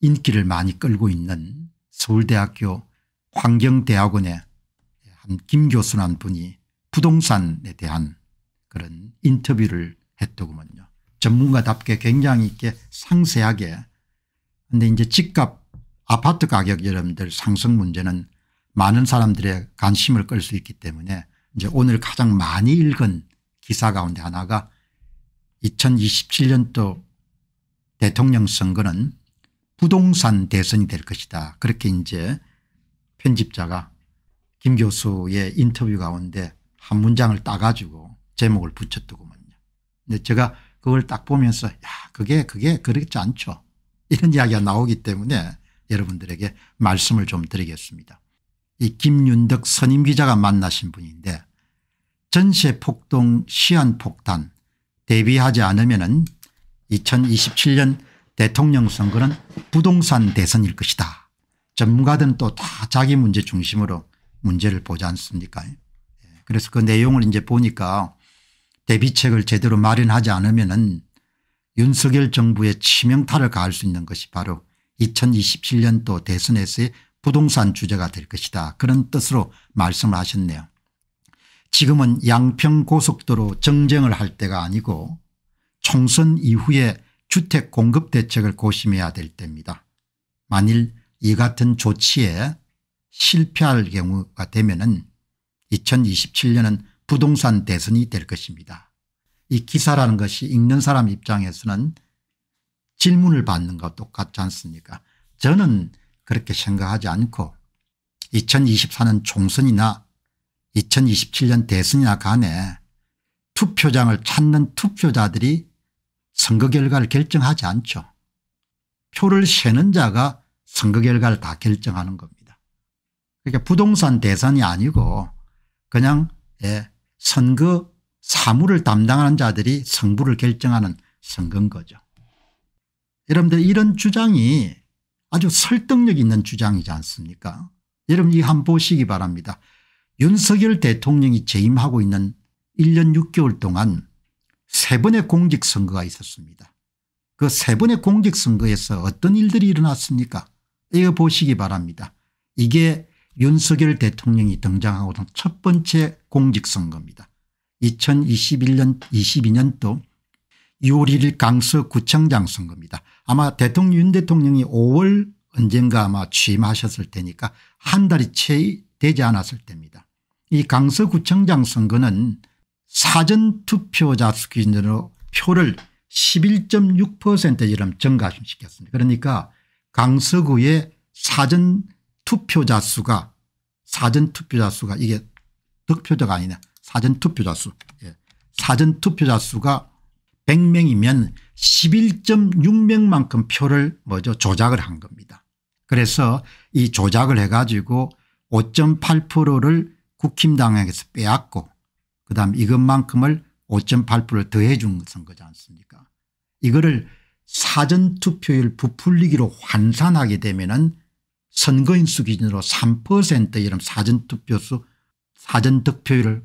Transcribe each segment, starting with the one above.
인기를 많이 끌고 있는 서울대학교 환경대학원의 한 김 교수란 분이 부동산에 대한 그런 인터뷰를 했더구먼요. 전문가답게 굉장히 이렇게 상세하게 근데 이제 집값 아파트 가격 여러분들 상승 문제는 많은 사람들의 관심을 끌 수 있기 때문에 이제 오늘 가장 많이 읽은 기사 가운데 하나가 2027년도 대통령 선거는 부동산 대선이 될 것이다. 그렇게 이제 편집자가 김 교수의 인터뷰 가운데 한 문장을 따가지고 제목을 붙였더구먼요. 근데 제가 그걸 딱 보면서 야 그게 그게 그렇지 않죠. 이런 이야기가 나오기 때문에 여러분들에게 말씀을 좀 드리겠습니다. 이 김윤덕 선임 기자가 만나신 분인데 전세 폭동 시한폭탄 대비하지 않으면 은 2027년 대통령 선거는 부동산 대선일 것이다. 전문가들은 또 다 자기 문제 중심으로 문제를 보지 않습니까 예. 그래서 그 내용을 이제 보니까 대비책을 제대로 마련하지 않으면 은 윤석열 정부에 치명타를 가할 수 있는 것이 바로 2027년도 대선에서의 부동산 주제가 될 것이다. 그런 뜻으로 말씀을 하셨네요. 지금은 양평고속도로 정쟁을 할 때가 아니고 총선 이후에 주택 공급 대책을 고심해야 될 때입니다. 만일 이 같은 조치에 실패할 경우가 되면 2027년은 부동산 대선이 될 것입니다. 이 기사라는 것이 읽는 사람 입장에서는 질문을 받는 것 똑같지 않습니까 저는 그렇게 생각하지 않고 2024년 총선이나 2027년 대선이나 간에 투표장을 찾는 투표자들이 선거 결과를 결정하지 않죠. 표를 세는 자가 선거 결과를 다 결정하는 겁니다. 그러니까 부동산 대선이 아니고 그냥 예, 선거 사무를 담당하는 자들이 성부를 결정하는 선거인 거죠. 여러분들 이런 주장이 아주 설득력 있는 주장이지 않습니까 여러분 이한 보시기 바랍니다. 윤석열 대통령이 재임하고 있는 1년 6개월 동안 세 번의 공직선거가 있었습니다. 그 세 번의 공직선거에서 어떤 일들이 일어났습니까 이거 보시기 바랍니다. 이게 윤석열 대통령이 등장하고 첫 번째 공직선거입니다. 2021년 22년도 6월 1일 강서구청장 선거입니다. 아마 대통령 윤 대통령이 5월 언젠가 아마 취임하셨을 테니까 한 달이 채 되지 않았을 때입니다. 이 강서구청장 선거는 사전투표자 수 기준으로 표를 11.6%처럼 증가시켰습니다. 그러니까 강서구의 사전투표자 수가 사전투표자 수가 이게 득표자가 아니냐 사전투표자 수 예. 사전투표자 수가 100명이면 11.6명만큼 표를 먼저 조작을 한 겁니다. 그래서 이 조작을 해가지고 5.8%를 국힘당에서 빼앗고 그다음 이것만큼을 5.8%를 더해 준 선거지 않습니까 이거를 사전투표율 부풀리기로 환산하게 되면 은 선거인수 기준으로 3% 이런 사전투표수 사전득표율을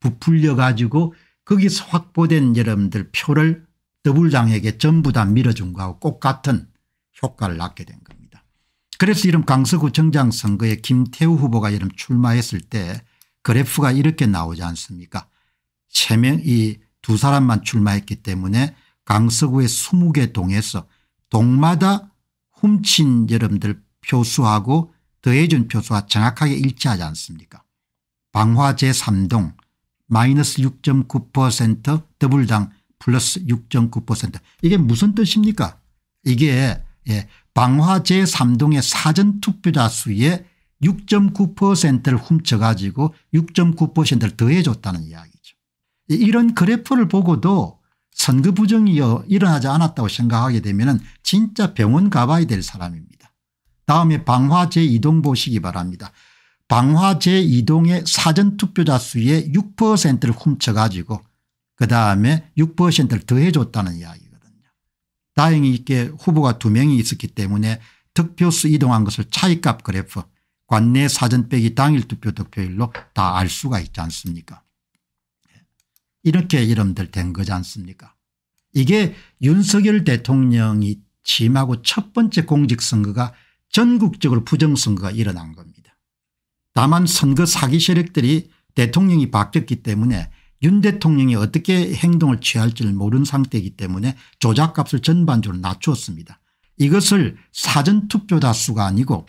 부풀려 가지고 거기서 확보된 여러분들 표를 더블장에게 전부 다 밀어준 거하고 똑같은 효과를 낳게 된 겁니다. 그래서 이런 강서구청장 선거에 김태우 후보가 이런 출마했을 때 그래프가 이렇게 나오지 않습니까 세명 이 두 사람만 출마했기 때문에 강서구의 20개 동에서 동마다 훔친 여러분들 표수하고 더해준 표수와 정확하게 일치하지 않습니까 방화 제3동 마이너스 6.9% 더블당 플러스 6.9% 이게 무슨 뜻입니까 이게 예, 방화 제3동의 사전투표자 수의 6.9%를 훔쳐가지고 6.9%를 더해줬다는 이야기 이런 그래프를 보고도 선거 부정이 일어나지 않았다고 생각하게 되면 진짜 병원 가봐야 될 사람입니다. 다음에 방화 제이동 보시기 바랍니다. 방화 제이동의 사전투표자 수의 6%를 훔쳐가지고 그 다음에 6%를 더해줬다는 이야기거든요. 다행히 이게 후보가 두 명이 있었기 때문에 득표수 이동한 것을 차이값 그래프 관내 사전 빼기 당일 투표 득표율로 다 알 수가 있지 않습니까 이렇게 이름들 된 거지 않습니까 이게 윤석열 대통령이 취임하고 첫 번째 공직선거가 전국적으로 부정선거가 일어난 겁니다. 다만 선거 사기 세력들이 대통령이 바뀌었기 때문에 윤 대통령이 어떻게 행동을 취할지를 모르는 상태이기 때문에 조작값을 전반적으로 낮추었습니다. 이것을 사전투표 다수가 아니고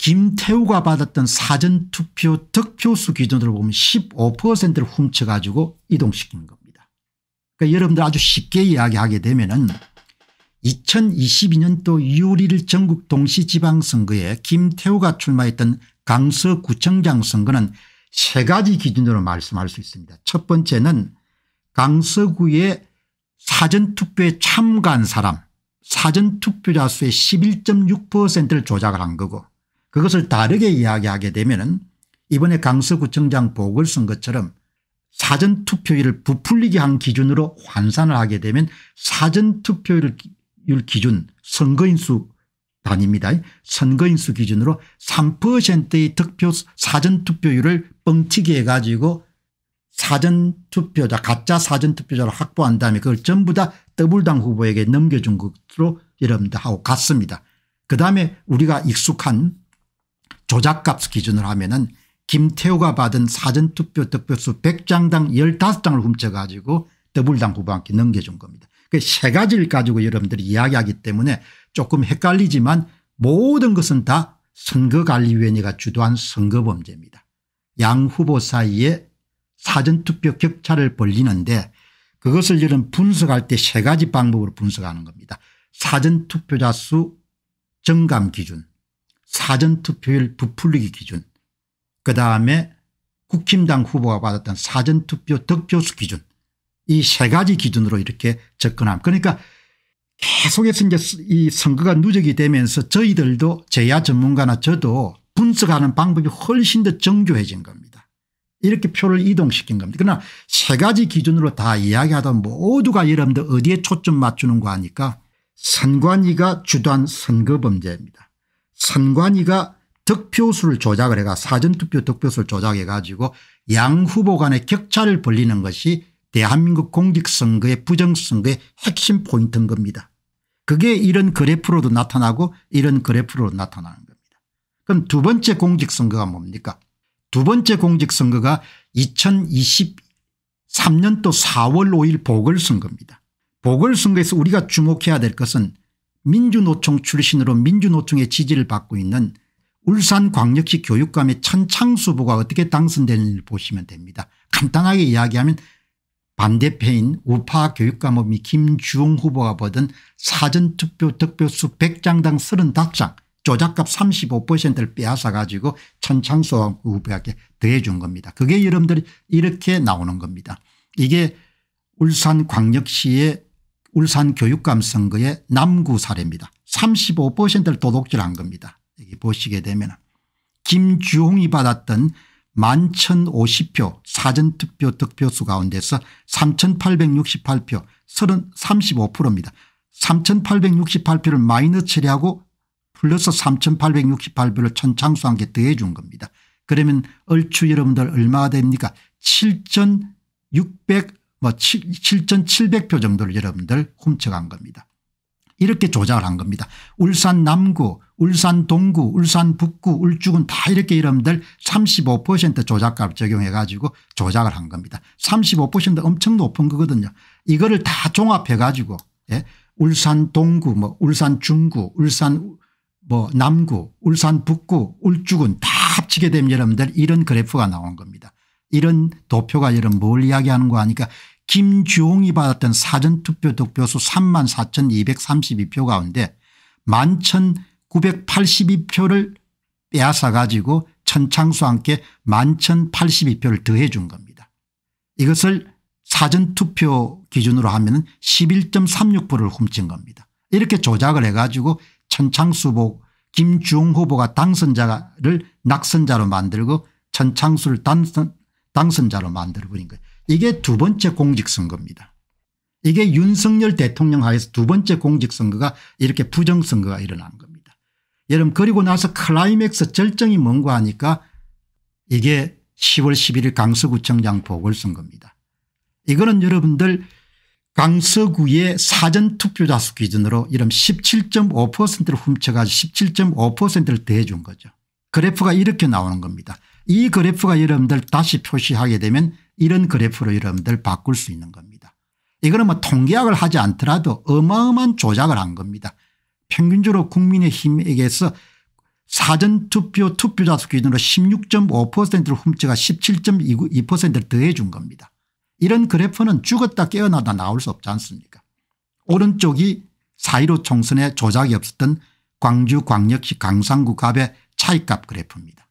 김태우가 받았던 사전투표 득표수 기준으로 보면 15%를 훔쳐가지고 이동시킨 겁니다. 그러니까 여러분들 아주 쉽게 이야기하게 되면 은 2022년도 6월 1일 전국 동시지방선거에 김태우가 출마했던 강서구청장 선거는 세 가지 기준으로 말씀할 수 있습니다. 첫 번째는 강서구의 사전투표에 참가한 사람 사전투표자 수의 11.6%를 조작을 한 거고 그것을 다르게 이야기하게 되면 이번에 강서구청장 보궐선거처럼 사전투표율을 부풀리게 한 기준으로 환산을 하게 되면 사전투표율 기준 선거인수 단입니다. 선거인수 기준으로 3%의 득표 사전투표율을 뻥튀기 해가지고 사전투표자 가짜 사전투표자로 확보한 다음에 그걸 전부 다 더블당 후보에게 넘겨준 것으로 여러분들 하고 같습니다. 그다음에 우리가 익숙한 조작값 기준으로 하면은 김태우가 받은 사전투표 득표수 100장당 15장을 훔쳐가지고 더블당 후보한테 넘겨준 겁니다. 그 세 가지를 가지고 여러분들이 이야기하기 때문에 조금 헷갈리지만 모든 것은 다 선거관리위원회가 주도한 선거범죄입니다. 양 후보 사이에 사전투표 격차를 벌리는데 그것을 이런 분석할 때 세 가지 방법으로 분석하는 겁니다. 사전투표자 수 정감 기준 사전투표율 부풀리기 기준 그다음에 국힘당 후보가 받았던 사전투표 득표수 기준 이 세 가지 기준으로 이렇게 접근함 그러니까 계속해서 이제 이 선거가 누적이 되면서 저희들도 제야 전문가나 저도 분석하는 방법이 훨씬 더 정교해진 겁니다. 이렇게 표를 이동시킨 겁니다. 그러나 세 가지 기준으로 다 이야기하다 모두가 여러분들 어디에 초점 맞추는가 하니까 선관위가 주도한 선거범죄입니다. 선관위가 득표수를 조작을 해가 사전투표 득표수를 조작해 가지고 양 후보 간의 격차를 벌리는 것이 대한민국 공직선거의 부정선거의 핵심 포인트인 겁니다. 그게 이런 그래프로도 나타나고 이런 그래프로 나타나는 겁니다. 그럼 두 번째 공직선거가 뭡니까 두 번째 공직선거가 2023년도 4월 5일 보궐선거입니다. 보궐선거에서 우리가 주목해야 될 것은 민주노총 출신으로 민주노총의 지지를 받고 있는 울산광역시 교육감의 천창수 후 보가 어떻게 당선되는지 보시면 됩니다. 간단하게 이야기하면 반대패인 우파 교육감업이 김주홍 후보가 보던 사전투표 득표수 100장당 35장 조작값 35%를 빼앗아 가지고 천창수 후보에게 더해 준 겁니다. 그게 여러분들이 이렇게 나오는 겁니다. 이게 울산광역시의 울산 교육감 선거의 남구 사례입니다. 35%를 도둑질한 겁니다. 여기 보시게 되면 김주홍이 받았던 11,050표 사전투표 득표수 가운데서 3,868표 35%입니다. 3,868표를 마이너 처리하고 플러스 3,868표를 천창수한 게 더해 준 겁니다. 그러면 얼추 여러분들 얼마가 됩니까 뭐 7,700표 정도를 여러분들 훔쳐간 겁니다. 이렇게 조작을 한 겁니다. 울산 남구 울산 동구 울산 북구 울주군 다 이렇게 여러분들35% 조작값 적용해 가지고 조작을 한 겁니다. 35% 엄청 높은 거거든요. 이거를 다 종합해 가지고 예? 울산 동구 뭐 울산 중구 울산 뭐 남구 울산 북구 울주군 다 합치게 되면 여러분들 이런 그래프가 나온 겁니다. 이런 도표가 여러분 뭘 이야기하는 거 하니까 김주홍이 받았던 사전투표 득표수 3만 4,232표 가운데 11,982표를 빼앗아 가지고 천창수 와 함께 11,082표를 더해 준 겁니다. 이것을 사전투표 기준으로 하면 11.36%를 훔친 겁니다. 이렇게 조작을 해가지고 천창수 보 김주홍 후보가 당선자를 낙선자로 만들고 천창수를 당선, 당선자로 만들어버린 거예요. 이게 두 번째 공직선거입니다. 이게 윤석열 대통령 하에서 두 번째 공직선거가 이렇게 부정선거가 일어난 겁니다. 여러분 그리고 나서 클라이맥스 절정이 뭔가 하니까 이게 10월 11일 강서구청장 보궐선거입니다. 이거는 여러분들 강서구의 사전투표자 수 기준으로 이런 17.5%를 훔쳐가지고 17.5%를 대해준 거죠. 그래프가 이렇게 나오는 겁니다. 이 그래프가 여러분들 다시 표시하게 되면 이런 그래프로 여러분들 바꿀 수 있는 겁니다. 이거는 뭐 통계학을 하지 않더라도 어마어마한 조작을 한 겁니다. 평균적으로 국민의힘에게서 사전투표 투표자 수 기준으로 16.5%를 훔쳐가 17.2%를 더해 준 겁니다. 이런 그래프는 죽었다 깨어나다 나올 수 없지 않습니까 오른쪽이 4.15 총선에 조작이 없었던 광주 광역시 강산구 갑의 차이값 그래프입니다.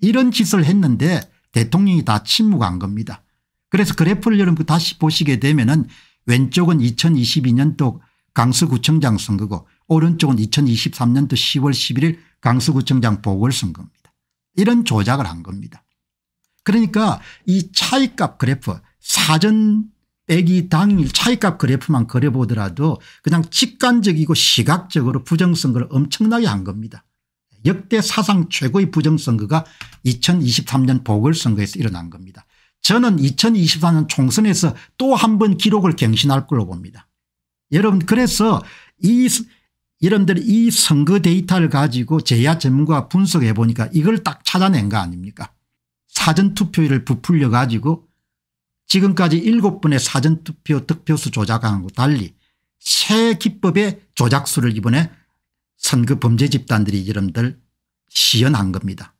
이런 짓을 했는데 대통령이 다 침묵한 겁니다. 그래서 그래프를 여러분 그 다시 보시게 되면은 왼쪽은 2022년도 강서구청장 선거고 오른쪽은 2023년도 10월 11일 강서구청장 보궐선거입니다. 이런 조작을 한 겁니다. 그러니까 이 차이값 그래프 사전 빼기 당일 차이값 그래프만 그려보더라도 그냥 직관적이고 시각적으로 부정선거를 엄청나게 한 겁니다. 역대 사상 최고의 부정선거가 2023년 보궐선거에서 일어난 겁니다. 저는 2024년 총선에서 또 한 번 기록을 갱신할 걸로 봅니다. 여러분 그래서 이 여러분들이 이 선거 데이터를 가지고 제야 전문가 분석해 보니까 이걸 딱 찾아낸 거 아닙니까 사전투표율을 부풀려 가지고 지금까지 7번의 사전투표 득표수 조작하고 달리 새 기법의 조작수를 이번에 선거 범죄 집단들이 여러분들 시연한 겁니다.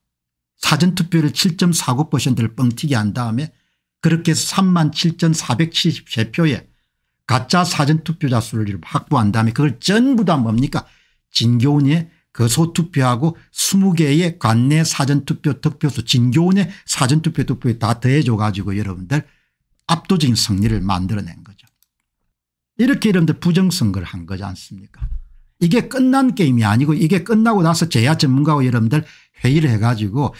사전투표를 7.49%를 뻥튀기 한 다음에 그렇게 3만 7,473표에 가짜 사전투표자 수를 확보한 다음에 그걸 전부 다 뭡니까 진교훈의 거소투표하고 20개의 관내 사전투표 득표수 진교훈의 사전투표 득표에 다 더해줘 가지고 여러분들 압도적인 승리를 만들어낸 거죠. 이렇게 여러분들 부정선거를 한 거지 않습니까 이게 끝난 게임이 아니고 이게 끝나고 나서 제야 전문가와 여러분들 회의를 해가지고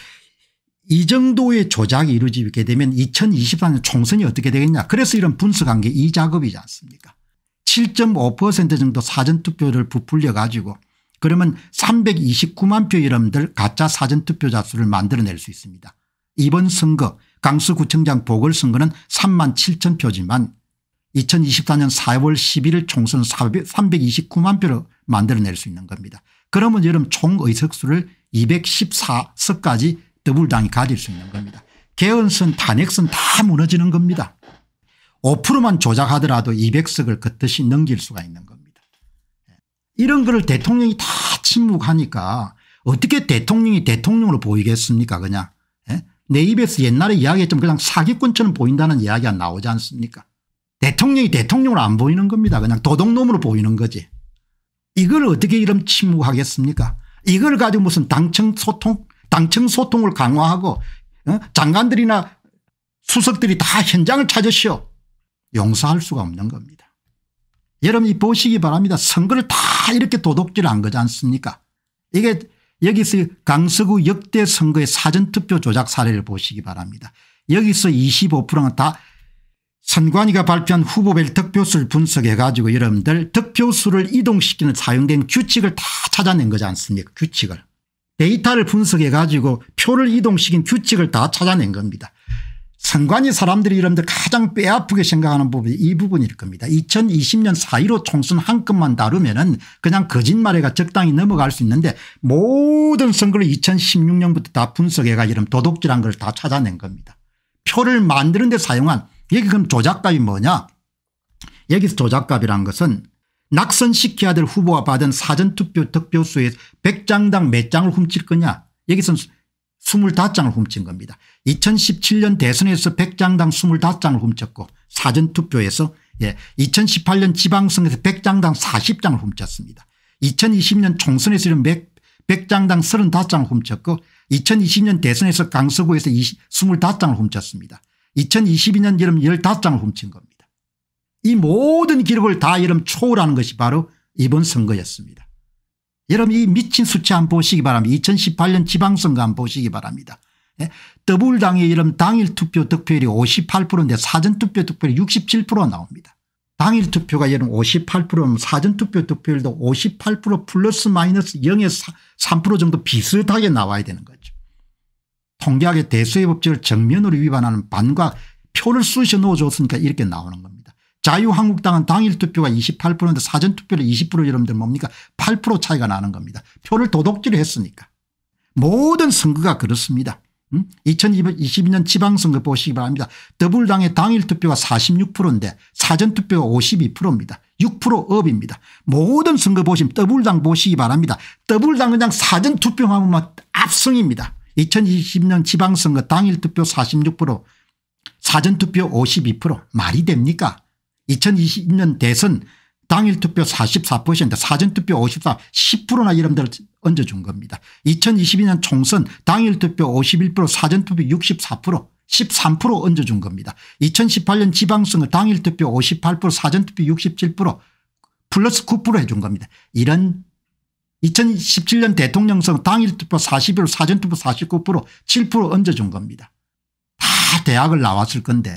이 정도의 조작이 이루어지게 되면 2 0 2 4년 총선이 어떻게 되겠냐 그래서 이런 분석한 게 이 작업이지 않습니까 7.5% 정도 사전투표를 부풀려 가지고 그러면 329만 표 여러분들 가짜 사전투표자 수를 만들어낼 수 있습니다. 이번 선거 강수구청장 보궐선거는 3만 7천 표지만 2024년 4월 11일 총선 329만 표로 만들어낼 수 있는 겁니다. 그러면 여러분 총의석수를 214석까지 더블당이 가질 수 있는 겁니다. 개헌선 탄핵선 다 무너지는 겁니다. 5%만 조작하더라도 200석을 그듯이 넘길 수가 있는 겁니다. 예. 이런 거를 대통령이 다 침묵하니까 어떻게 대통령이 대통령으로 보이겠습니까 그냥 에? 예? 내 입에서 옛날에 이야기했지만 그냥 사기꾼처럼 보인다는 이야기가 나오지 않습니까 대통령이 대통령으로 안 보이는 겁니다 그냥 도둑놈으로 보이는 거지 이걸 어떻게 이름 침묵하겠습니까 이걸 가지고 무슨 당청 소통 당청 소통을 강화하고 어? 장관들이나 수석들이 다 현장을 찾으시오 용서할 수가 없는 겁니다. 여러분이 보시기 바랍니다. 선거를 다 이렇게 도둑질한 거지 않습니까 이게 여기서 강서구 역대 선거의 사전투표 조작 사례를 보시기 바랍니다. 여기서 25%는 다 선관위가 발표한 후보별 득표수를 분석해 가지고 여러분들 득표수를 이동시키는 사용된 규칙을 다 찾아낸 거지 않습니까 규칙을 데이터를 분석해 가지고 표를 이동시킨 규칙을 다 찾아낸 겁니다. 선관위 사람들이 여러분들 가장 뼈아프게 생각하는 부분이 이 부분일 겁니다. 2020년 4.15 총선 한 건만 다루면 은 그냥 거짓말에가 적당히 넘어갈 수 있는데 모든 선거를 2016년부터 다 분석해가 이런 도둑질한 걸 다 찾아낸 겁니다. 표를 만드는 데 사용한 여기 그럼 조작값이 뭐냐 여기서 조작값이란 것은 낙선시켜야 될 후보가 받은 사전투표 득표수의 100장당 몇 장을 훔칠 거냐 여기서는 25장을 훔친 겁니다. 2017년 대선에서 100장당 25장을 훔쳤고 사전투표에서 예, 2018년 지방선에서 거 100장당 40장을 훔쳤습니다. 2020년 총선에서는 100, 장당 35장을 훔쳤고 2020년 대선에서 강서구에서 20, 25장을 훔쳤습니다. 2022년 여름 15장을 훔친 겁니다. 이 모든 기록을 다 여름 초월하는 것이 바로 이번 선거였습니다. 여러분 이 미친 수치 한 보시기 바랍니다. 2018년 지방선거 한 보시기 바랍니다. 예? 더불당의 이름 당일 투표 득표율이 58%인데 사전투표 득표율이 67% 나옵니다. 당일 투표가 여름 58%면 사전투표 득표율도 58% 플러스 마이너스 0에 3% 정도 비슷하게 나와야 되는 거죠. 통계학의 대수의 법칙을 정면으로 위반하는 반과 표를 쑤셔 넣어줬으니까 이렇게 나오는 겁니다. 자유한국당은 당일 투표가 28%인데 사전투표를 20% 여러분들 뭡니까 8% 차이가 나는 겁니다. 표를 도덕질을 했으니까. 모든 선거가 그렇습니다. 2022년 지방선거 보시기 바랍니다. 더불당의 당일 투표가 46%인데 사전투표가 52%입니다. 6% 업입니다. 모든 선거 보시면 더불당 보시기 바랍니다. 더불당 그냥 사전투표하면 뭐 압승입니다. 2020년 지방선거 당일 투표 46% 사전투표 52% 말이 됩니까 2020년 대선 당일 투표 44% 사전투표 54 10%나 이름들을 얹어준 겁니다. 2022년 총선 당일 투표 51% 사전투표 64% 13% 얹어준 겁니다. 2018년 지방선거 당일 투표 58% 사전투표 67% 플러스 9% 해준 겁니다. 이런 2017년 대통령 선 당일 투표 41% 사전 투표 49% 7% 얹어준 겁니다. 다 대학을 나왔을 건데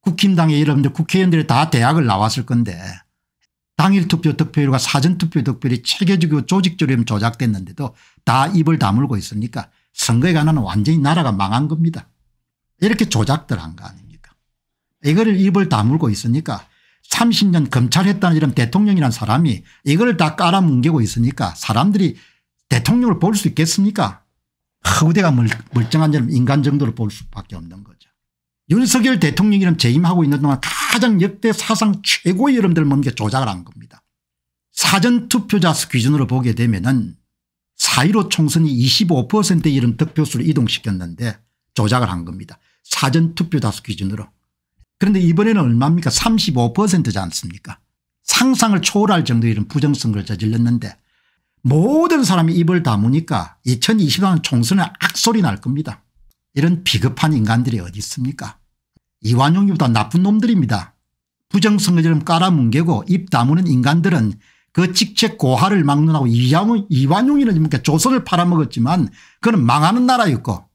국힘당의 여러분들 국회의원들이 다 대학을 나왔을 건데 당일 투표 득표율과 사전 투표 득표율이 체계적이고 조직적으로 조작됐는데도 다 입을 다물고 있으니까 선거에 관한 완전히 나라가 망한 겁니다. 이렇게 조작들 한 거 아닙니까 이거를 입을 다물고 있으니까 30년 검찰했다는 이런 대통령이란 사람이 이걸 다 깔아뭉개고 있으니까 사람들이 대통령을 볼 수 있겠습니까 허우대가 멀쩡한 점 인간 정도로 볼 수밖에 없는 거죠. 윤석열 대통령이란 재임하고 있는 동안 가장 역대 사상 최고의 여러분들 몸게 조작을 한 겁니다. 사전투표자 수 기준으로 보게 되면 은4.15 총선이 25%의 이런 득표수를 이동시켰는데 조작을 한 겁니다. 사전투표자 수 기준으로. 그런데 이번에는 얼마입니까 35%지 않습니까 상상을 초월할 정도의 이런 부정선거를 저질렀는데 모든 사람이 입을 다무니까 2020년 총선에 악소리 날 겁니다. 이런 비겁한 인간들이 어디 있습니까 이완용이보다 나쁜 놈들입니다. 부정선거처럼 깔아뭉개고 입 다무는 인간들은 그 직책 고하를 막론하고 이완용, 이완용이는 이렇게 조선을 팔아먹었지만 그는 망하는 나라였고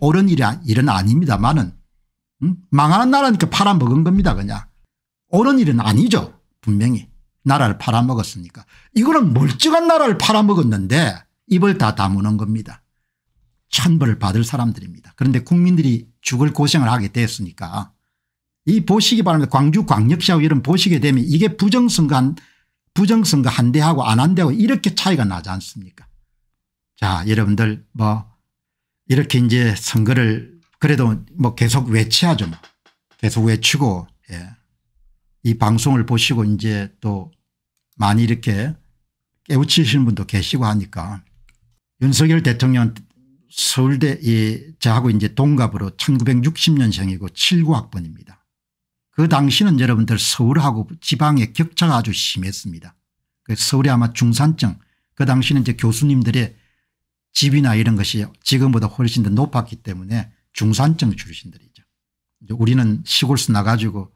옳은 일이 아, 일은 아닙니다만은 망하는 나라니까 팔아먹은 겁니다 그냥. 옳은 일은 아니죠 분명히. 나라를 팔아먹었으니까. 이거는 멀쩡한 나라를 팔아먹었는데 입을 다 다무는 겁니다. 천벌을 받을 사람들입니다. 그런데 국민들이 죽을 고생을 하게 됐으니까 이 보시기 바랍니다. 광주 광역시하고 이런 보시게 되면 이게 부정선거 부정선거 한 대하고 안 한 대하고 이렇게 차이가 나지 않습니까 자 여러분들 뭐 이렇게 이제 선거를 그래도 뭐 계속 외치하죠. 뭐. 계속 외치고 예. 이 방송을 보시고 이제 또 많이 이렇게 깨우치시는 분도 계시고 하니까 윤석열 대통령 서울대 이 저하고 이제 동갑으로 1960년생이고 79학번입니다. 그 당시는 여러분들 서울하고 지방의 격차가 아주 심했습니다. 그 서울이 아마 중산층 그 당시는 이제 교수님들의 집이나 이런 것이 지금보다 훨씬 더 높았기 때문에 중산층 출신들이죠. 우리는 시골서 나가지고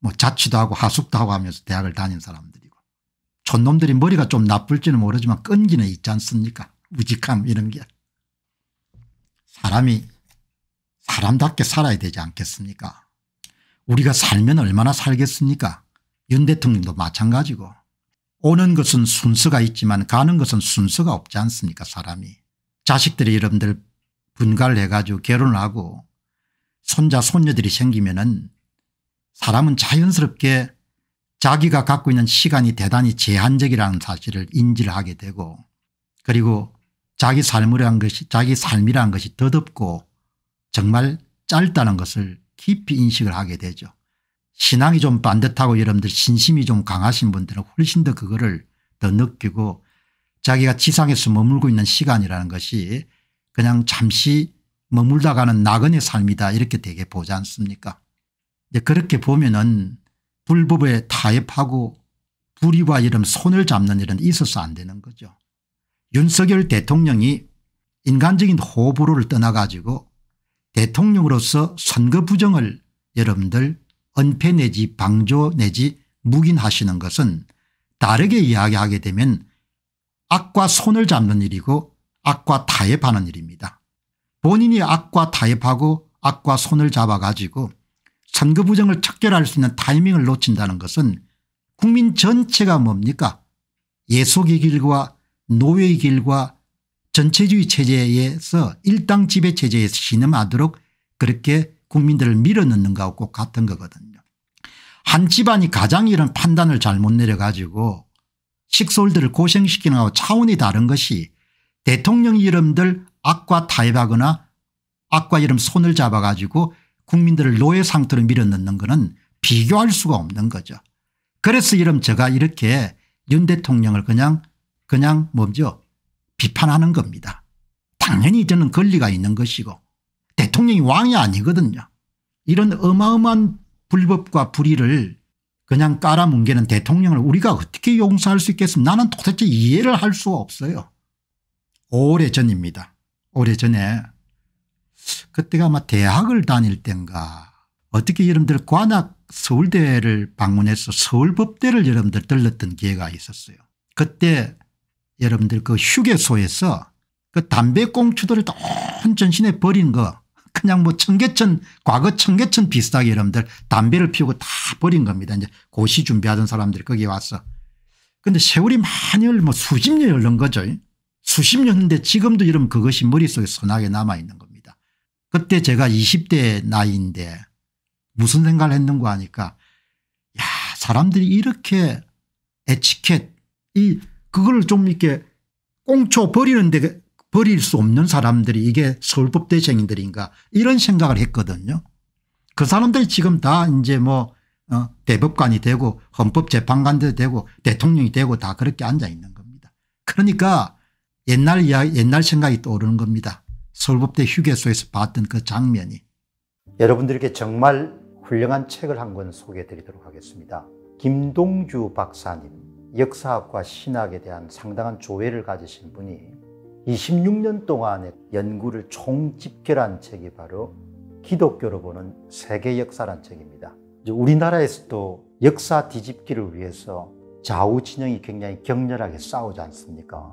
뭐 자취도 하고 하숙도 하고 하면서 대학을 다닌 사람들이고 촌놈들이 머리가 좀 나쁠지는 모르지만 끈기는 있지 않습니까 우직함 이런 게 사람이 사람답게 살아야 되지 않겠습니까 우리가 살면 얼마나 살겠습니까 윤 대통령도 마찬가지고 오는 것은 순서가 있지만 가는 것은 순서가 없지 않습니까 사람이 자식들이 여러분들 분가를 해가지고 결혼 하고 손자 손녀들이 생기면은 사람은 자연스럽게 자기가 갖고 있는 시간이 대단히 제한적이라는 사실을 인지를 하게 되고 그리고 자기 삶이란 것이 자기 삶이란 것이 더덥고 정말 짧다는 것을 깊이 인식을 하게 되죠. 신앙이 좀 반듯하고 여러분들 신심이 좀 강하신 분들은 훨씬 더 그거를 더 느끼고 자기가 지상에서 머물고 있는 시간이라는 것이 그냥 잠시 머물다 가는 낙원의 삶이다 이렇게 되게 보지 않습니까 이제 그렇게 보면은 불법에 타협하고 불의와 이런 손을 잡는 일은 있어서 안 되는 거죠. 윤석열 대통령이 인간적인 호불호를 떠나가지고 대통령으로서 선거 부정을 여러분들 은폐 내지 방조 내지 묵인하시는 것은 다르게 이야기하게 되면 악과 손을 잡는 일이고 악과 타협하는 일입니다. 본인이 악과 타협하고 악과 손을 잡아가지고 선거 부정을 척결할 수 있는 타이밍을 놓친다는 것은 국민 전체가 뭡니까 예속의 길과 노예의 길과 전체주의 체제에서 일당 지배 체제에 신음하도록 그렇게 국민들을 밀어넣는가하 같은 거거든요. 한 집안이 가장 이런 판단을 잘못 내려가지고 식솔들을 고생시키는 하고 차원이 다른 것이 대통령 이름들 악과 타협하거나 악과 이름 손을 잡아가지고 국민들을 노예 상태로 밀어넣는 것은 비교할 수가 없는 거죠. 그래서 이름 제가 이렇게 윤 대통령을 그냥 그냥 뭐죠 비판하는 겁니다. 당연히 저는 권리가 있는 것이고 대통령이 왕이 아니거든요. 이런 어마어마한 불법과 불의를 그냥 깔아뭉개는 대통령을 우리가 어떻게 용서할 수 있겠습니까 나는 도대체 이해를 할 수가 없어요. 오래전입니다. 오래전에 그때가 아마 대학을 다닐 땐가 어떻게 여러분들 관악 서울대를 방문해서 서울법대를 여러분들 들렀던 기회가 있었어요. 그때 여러분들 그 휴게소에서 그 담배꽁초들을 온 전신에 버린 거 그냥 뭐 청계천 과거 청계천 비슷하게 여러분들 담배를 피우고 다 버린 겁니다. 이제 고시 준비하던 사람들이 거기 와서. 근데 세월이 많이 흘뭐 수십 년이 흘른 거죠. 수십 년인데 지금도 이러면 그것이 머릿속에 선하게 남아있는 겁니다. 그때 제가 20대 나이인데 무슨 생각을 했는가 하니까 야 사람들이 이렇게 에치켓 이 그걸 좀 이렇게 꽁초 버리는데 그 버릴 수 없는 사람들이 이게 서울법대생인들인가 이런 생각을 했거든요. 그 사람들이 지금 다 이제 뭐어 대법관이 되고 헌법재판관도 되고 대통령이 되고 다 그렇게 앉아 있는 겁니다. 그러니까 옛날 이야기 옛날 생각이 떠오르는 겁니다. 서울법대 휴게소에서 봤던 그 장면이. 여러분들께 정말 훌륭한 책을 한 권 소개해 드리도록 하겠습니다. 김동주 박사님, 역사학과 신학에 대한 상당한 조회를 가지신 분이 26년 동안의 연구를 총집결한 책이 바로 기독교로 보는 세계 역사란 책입니다. 우리나라에서도 역사 뒤집기를 위해서 좌우 진영이 굉장히 격렬하게 싸우지 않습니까?